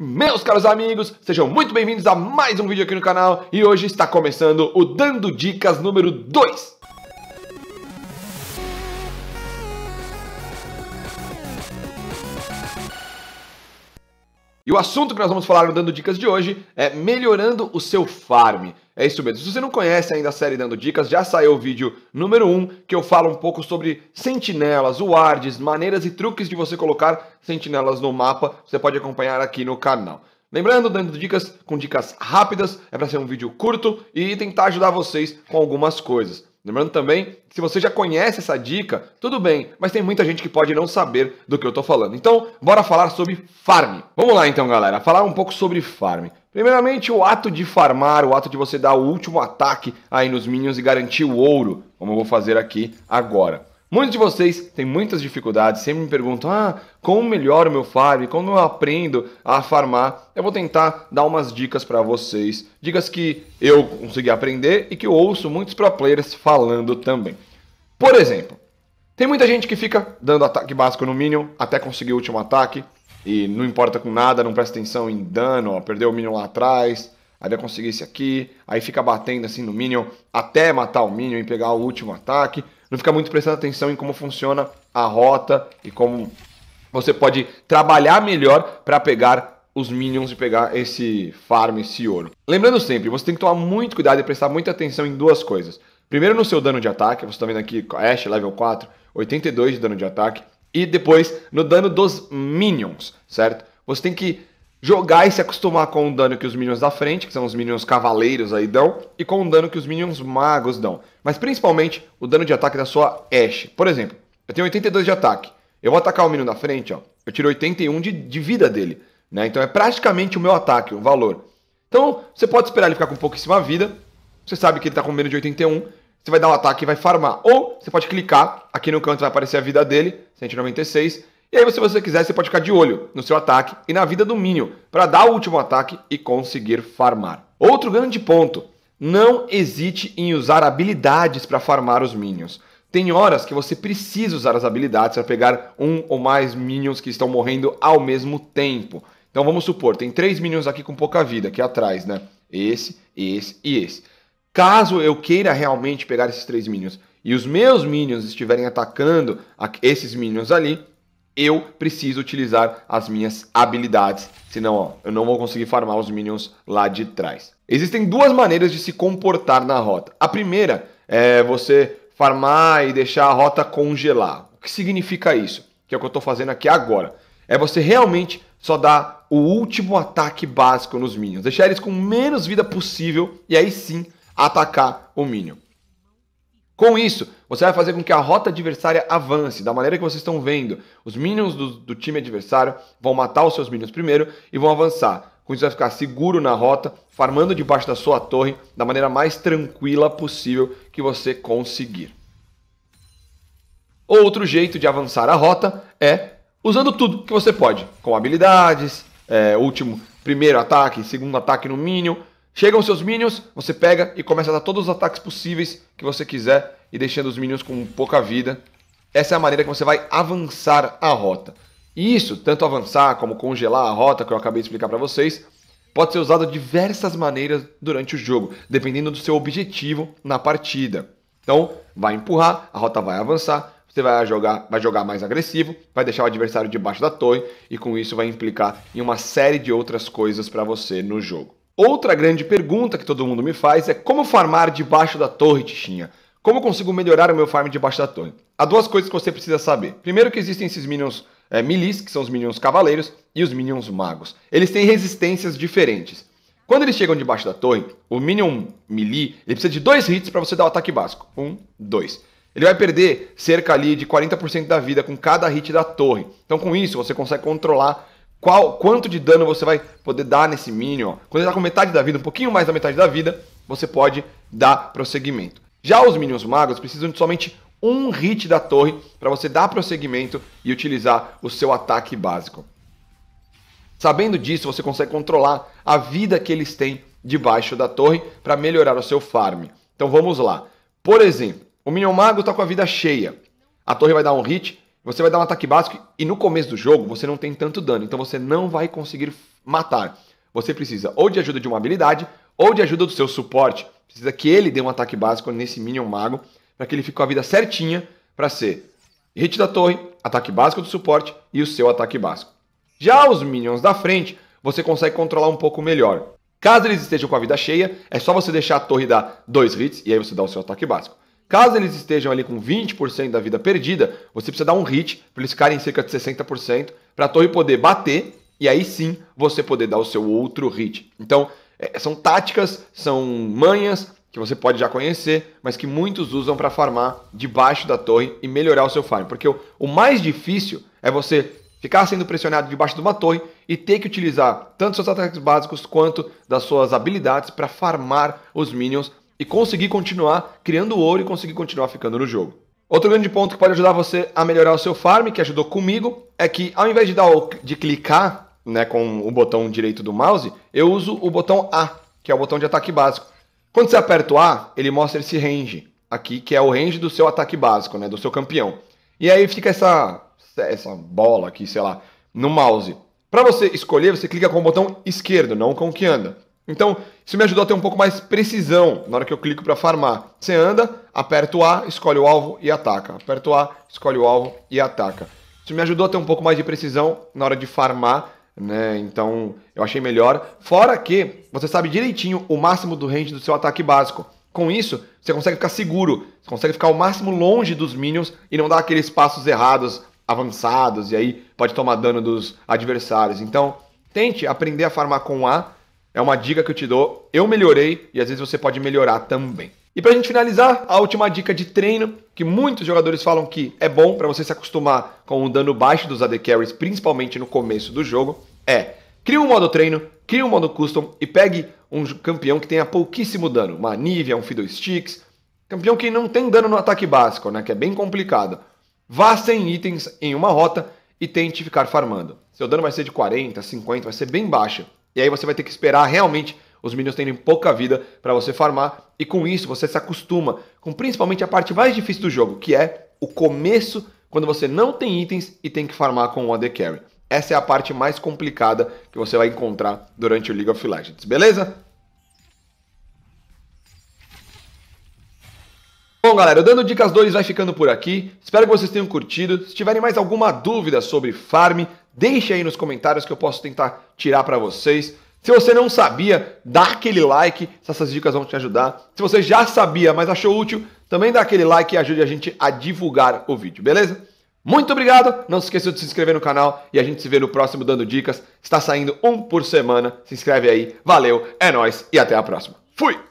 Meus caros amigos, sejam muito bem-vindos a mais um vídeo aqui no canal e hoje está começando o Dando Dicas número 2. E o assunto que nós vamos falar no Dando Dicas de hoje é melhorando o seu farm. É isso mesmo. Se você não conhece ainda a série Dando Dicas, já saiu o vídeo número 1 que eu falo um pouco sobre sentinelas, wards, maneiras e truques de você colocar sentinelas no mapa. Você pode acompanhar aqui no canal. Lembrando, dando dicas com dicas rápidas, é para ser um vídeo curto e tentar ajudar vocês com algumas coisas. Lembrando também, se você já conhece essa dica, tudo bem, mas tem muita gente que pode não saber do que eu estou falando. Então, bora falar sobre farm. Vamos lá então, galera, falar um pouco sobre farm. Primeiramente, o ato de farmar, o ato de você dar o último ataque aí nos minions e garantir o ouro, como eu vou fazer aqui agora. Muitos de vocês têm muitas dificuldades, sempre me perguntam: ah, como melhoro o meu farm? Como eu aprendo a farmar? Eu vou tentar dar umas dicas para vocês, dicas que eu consegui aprender e que eu ouço muitos pro players falando também. Por exemplo, tem muita gente que fica dando ataque básico no Minion até conseguir o último ataque e não importa com nada, não presta atenção em dano, ó, perdeu o Minion lá atrás, aí vai conseguir esse aqui, aí fica batendo assim no Minion até matar o Minion e pegar o último ataque não fica muito prestando atenção em como funciona a rota e como você pode trabalhar melhor para pegar os minions e pegar esse farm, esse ouro. Lembrando sempre, você tem que tomar muito cuidado e prestar muita atenção em duas coisas. Primeiro no seu dano de ataque, você está vendo aqui Ash level 4, 82 de dano de ataque. E depois no dano dos minions, certo? Você tem que jogar e se acostumar com o dano que os minions da frente, que são os minions cavaleiros aí dão, e com o dano que os minions magos dão mas principalmente o dano de ataque da sua Ashe. Por exemplo, eu tenho 82 de ataque, eu vou atacar o menino da frente, ó, eu tiro 81 de, de vida dele, né? Então é praticamente o meu ataque, o valor. Então você pode esperar ele ficar com pouquíssima vida, você sabe que ele está com menos de 81, você vai dar um ataque e vai farmar. Ou você pode clicar, aqui no canto vai aparecer a vida dele, 196, e aí, se você quiser, você pode ficar de olho no seu ataque e na vida do Minion para dar o último ataque e conseguir farmar. Outro grande ponto não hesite em usar habilidades para farmar os minions. Tem horas que você precisa usar as habilidades para pegar um ou mais minions que estão morrendo ao mesmo tempo. Então vamos supor, tem três minions aqui com pouca vida, aqui atrás, né? Esse, esse e esse. Caso eu queira realmente pegar esses três minions e os meus minions estiverem atacando esses minions ali, eu preciso utilizar as minhas habilidades, senão ó, eu não vou conseguir farmar os minions lá de trás. Existem duas maneiras de se comportar na rota. A primeira é você farmar e deixar a rota congelar. O que significa isso? Que é o que eu estou fazendo aqui agora. É você realmente só dar o último ataque básico nos minions, deixar eles com menos vida possível e aí sim atacar o minion. Com isso, você vai fazer com que a rota adversária avance, da maneira que vocês estão vendo. Os minions do, do time adversário vão matar os seus minions primeiro e vão avançar. Com isso, vai ficar seguro na rota, farmando debaixo da sua torre, da maneira mais tranquila possível que você conseguir. Outro jeito de avançar a rota é usando tudo que você pode, com habilidades, é, último, primeiro ataque, segundo ataque no minion. Chegam seus minions, você pega e começa a dar todos os ataques possíveis que você quiser e deixando os minions com pouca vida. Essa é a maneira que você vai avançar a rota. E isso, tanto avançar como congelar a rota que eu acabei de explicar para vocês, pode ser usado de diversas maneiras durante o jogo, dependendo do seu objetivo na partida. Então, vai empurrar, a rota vai avançar, você vai jogar, vai jogar mais agressivo, vai deixar o adversário debaixo da torre e com isso vai implicar em uma série de outras coisas para você no jogo. Outra grande pergunta que todo mundo me faz é como farmar debaixo da torre, Tichinha? Como eu consigo melhorar o meu farm debaixo da torre? Há duas coisas que você precisa saber. Primeiro que existem esses minions é, milis, que são os minions cavaleiros, e os minions magos. Eles têm resistências diferentes. Quando eles chegam debaixo da torre, o minion melee ele precisa de dois hits para você dar o ataque básico. Um, dois. Ele vai perder cerca ali de 40% da vida com cada hit da torre. Então com isso você consegue controlar qual, quanto de dano você vai poder dar nesse minion. Quando ele está com metade da vida, um pouquinho mais da metade da vida, você pode dar prosseguimento. Já os Minions Magos precisam de somente um hit da torre para você dar prosseguimento e utilizar o seu ataque básico. Sabendo disso, você consegue controlar a vida que eles têm debaixo da torre para melhorar o seu farm. Então vamos lá. Por exemplo, o Minion Mago está com a vida cheia. A torre vai dar um hit, você vai dar um ataque básico e no começo do jogo você não tem tanto dano, então você não vai conseguir matar. Você precisa ou de ajuda de uma habilidade ou de ajuda do seu suporte. Precisa que ele dê um ataque básico nesse Minion Mago para que ele fique com a vida certinha para ser hit da torre, ataque básico do suporte e o seu ataque básico. Já os Minions da frente, você consegue controlar um pouco melhor. Caso eles estejam com a vida cheia, é só você deixar a torre dar dois hits e aí você dá o seu ataque básico. Caso eles estejam ali com 20% da vida perdida, você precisa dar um hit para eles ficarem cerca de 60% para a torre poder bater e aí sim você poder dar o seu outro hit. Então, é, são táticas, são manhas que você pode já conhecer, mas que muitos usam para farmar debaixo da torre e melhorar o seu farm. Porque o, o mais difícil é você ficar sendo pressionado debaixo de uma torre e ter que utilizar tanto seus ataques básicos quanto das suas habilidades para farmar os minions e conseguir continuar criando ouro e conseguir continuar ficando no jogo. Outro grande ponto que pode ajudar você a melhorar o seu farm, que ajudou comigo, é que ao invés de, dar, de clicar né, com o botão direito do mouse, eu uso o botão A, que é o botão de ataque básico. Quando você aperta o A, ele mostra esse range aqui, que é o range do seu ataque básico, né, do seu campeão. E aí fica essa, essa bola aqui, sei lá, no mouse. Para você escolher, você clica com o botão esquerdo, não com o que anda. Então, isso me ajudou a ter um pouco mais precisão na hora que eu clico para farmar. Você anda, aperta o A, escolhe o alvo e ataca. Aperta o A, escolhe o alvo e ataca. Isso me ajudou a ter um pouco mais de precisão na hora de farmar né? Então, eu achei melhor. Fora que você sabe direitinho o máximo do range do seu ataque básico. Com isso, você consegue ficar seguro, você consegue ficar o máximo longe dos minions e não dar aqueles passos errados, avançados, e aí pode tomar dano dos adversários. Então, tente aprender a farmar com A. É uma dica que eu te dou. Eu melhorei e às vezes você pode melhorar também. E para a gente finalizar, a última dica de treino, que muitos jogadores falam que é bom para você se acostumar com o dano baixo dos AD Carries, principalmente no começo do jogo, é cria um modo treino, cria um modo custom e pegue um campeão que tenha pouquíssimo dano, uma Nivea, um Fiddle Sticks, campeão que não tem dano no ataque básico, né, que é bem complicado. Vá sem itens em uma rota e tente ficar farmando. Seu dano vai ser de 40, 50, vai ser bem baixo. E aí você vai ter que esperar realmente os minions têm pouca vida para você farmar e com isso você se acostuma com principalmente a parte mais difícil do jogo, que é o começo, quando você não tem itens e tem que farmar com o AD Carry. Essa é a parte mais complicada que você vai encontrar durante o League of Legends, beleza? Bom, galera, dando dicas 2 vai ficando por aqui. Espero que vocês tenham curtido. Se tiverem mais alguma dúvida sobre farm, deixe aí nos comentários que eu posso tentar tirar para vocês. Se você não sabia, dá aquele like, se essas dicas vão te ajudar. Se você já sabia, mas achou útil, também dá aquele like e ajude a gente a divulgar o vídeo, beleza? Muito obrigado! Não se esqueça de se inscrever no canal e a gente se vê no próximo Dando Dicas. Está saindo um por semana. Se inscreve aí. Valeu, é nós e até a próxima. Fui!